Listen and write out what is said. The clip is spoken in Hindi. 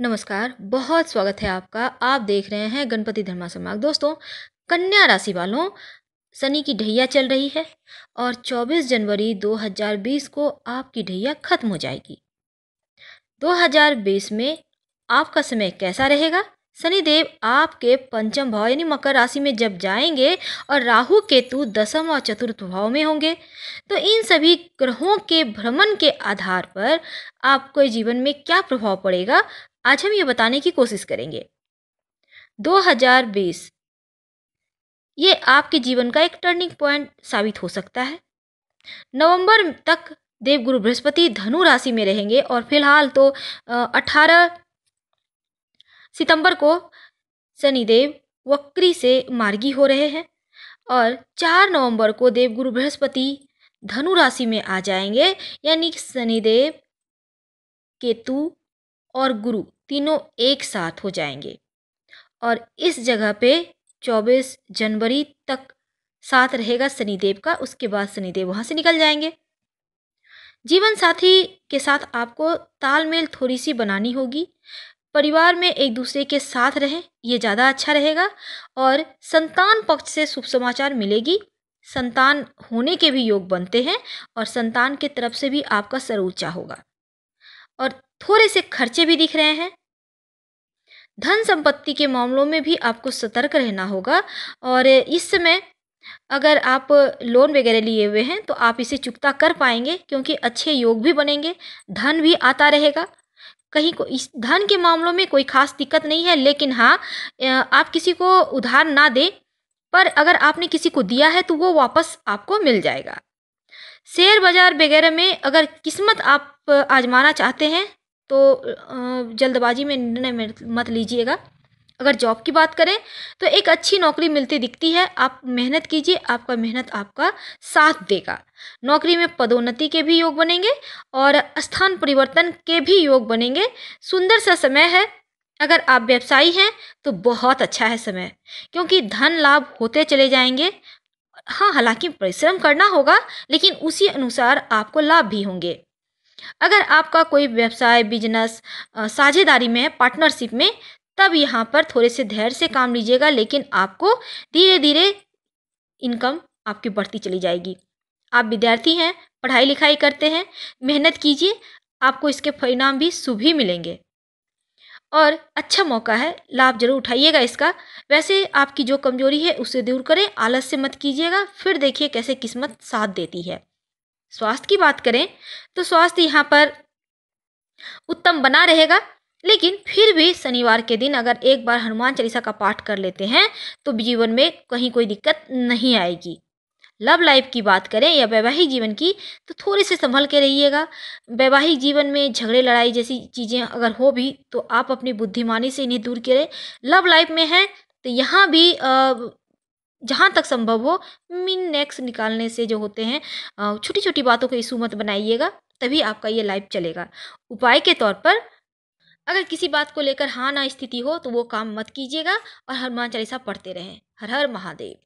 नमस्कार बहुत स्वागत है आपका आप देख रहे हैं गणपति धर्मा समाग दोस्तों कन्या राशि वालों शनि की ढैया चल रही है और 24 जनवरी 2020 को आपकी ढैया खत्म हो जाएगी 2020 में आपका समय कैसा रहेगा शनिदेव आपके पंचम भाव यानी मकर राशि में जब जाएंगे और राहु केतु दसम और चतुर्थ भाव में होंगे तो इन सभी ग्रहों के भ्रमण के आधार पर आपके जीवन में क्या प्रभाव पड़ेगा आज हम ये बताने की कोशिश करेंगे 2020 ये आपके जीवन का एक टर्निंग पॉइंट साबित हो सकता है नवंबर तक देवगुरु बृहस्पति धनु राशि में रहेंगे और फिलहाल तो 18 सितंबर को शनिदेव वक्री से मार्गी हो रहे हैं और 4 नवंबर को देवगुरु बृहस्पति धनु राशि में आ जाएंगे यानी शनिदेव केतु और गुरु तीनों एक साथ हो जाएंगे और इस जगह पे 24 जनवरी तक साथ रहेगा शनिदेव का उसके बाद शनिदेव वहाँ से निकल जाएंगे जीवन साथी के साथ आपको तालमेल थोड़ी सी बनानी होगी परिवार में एक दूसरे के साथ रहें ये ज़्यादा अच्छा रहेगा और संतान पक्ष से शुभ समाचार मिलेगी संतान होने के भी योग बनते हैं और संतान के तरफ से भी आपका सर सरोचा होगा और थोड़े से खर्चे भी दिख रहे हैं धन संपत्ति के मामलों में भी आपको सतर्क रहना होगा और इस समय अगर आप लोन वगैरह लिए हुए हैं तो आप इसे चुकता कर पाएंगे क्योंकि अच्छे योग भी बनेंगे धन भी आता रहेगा कहीं को इस धन के मामलों में कोई खास दिक्कत नहीं है लेकिन हाँ आप किसी को उधार ना दें पर अगर आपने किसी को दिया है तो वो वापस आपको मिल जाएगा शेयर बाज़ार वगैरह में अगर किस्मत आप आज़माना चाहते हैं तो जल्दबाजी में निर्णय मत लीजिएगा अगर जॉब की बात करें तो एक अच्छी नौकरी मिलती दिखती है आप मेहनत कीजिए आपका मेहनत आपका साथ देगा नौकरी में पदोन्नति के भी योग बनेंगे और स्थान परिवर्तन के भी योग बनेंगे सुंदर सा समय है अगर आप व्यवसायी हैं तो बहुत अच्छा है समय क्योंकि धन लाभ होते चले जाएंगे हाँ हालांकि परिश्रम करना होगा लेकिन उसी अनुसार आपको लाभ भी होंगे अगर आपका कोई व्यवसाय बिजनेस साझेदारी में है पार्टनरशिप में तब यहाँ पर थोड़े से धैर्य से काम लीजिएगा लेकिन आपको धीरे धीरे इनकम आपकी बढ़ती चली जाएगी आप विद्यार्थी हैं पढ़ाई लिखाई करते हैं मेहनत कीजिए आपको इसके परिणाम भी शुभ ही मिलेंगे और अच्छा मौका है लाभ जरूर उठाइएगा इसका वैसे आपकी जो कमजोरी है उसे दूर करें आलस से मत कीजिएगा फिर देखिए कैसे किस्मत साथ देती है स्वास्थ्य की बात करें तो स्वास्थ्य यहाँ पर उत्तम बना रहेगा लेकिन फिर भी शनिवार के दिन अगर एक बार हनुमान चालीसा का पाठ कर लेते हैं तो जीवन में कहीं कोई दिक्कत नहीं आएगी लव लाइफ की बात करें या वैवाहिक जीवन की तो थोड़े से संभल के रहिएगा वैवाहिक जीवन में झगड़े लड़ाई जैसी चीज़ें अगर हो भी तो आप अपनी बुद्धिमानी से इन्हें दूर करें लव लाइफ में है तो यहाँ भी जहाँ तक संभव हो मिन नेक्स निकालने से जो होते हैं छोटी छोटी बातों के इशू मत बनाइएगा तभी आपका ये लाइफ चलेगा उपाय के तौर पर अगर किसी बात को लेकर हाँ ना स्थिति हो तो वो काम मत कीजिएगा और हनुमान चालीसा पढ़ते रहें हर हर महादेव